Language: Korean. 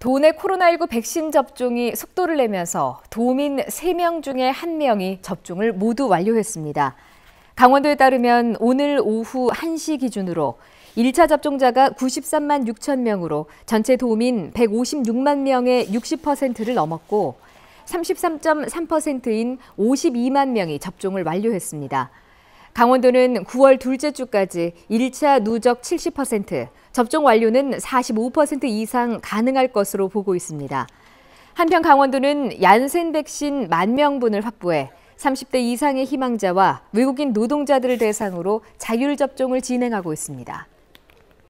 도내 코로나19 백신 접종이 속도를 내면서 도민 3명 중에 1명이 접종을 모두 완료했습니다. 강원도에 따르면 오늘 오후 1시 기준으로 1차 접종자가 93만 6천 명으로 전체 도민 156만 명의 60%를 넘었고 33.3%인 52만 명이 접종을 완료했습니다. 강원도는 9월 둘째 주까지 1차 누적 70%, 접종 완료는 45% 이상 가능할 것으로 보고 있습니다. 한편 강원도는 얀센 백신 만 명분을 확보해 30대 이상의 희망자와 외국인 노동자들을 대상으로 자율 접종을 진행하고 있습니다.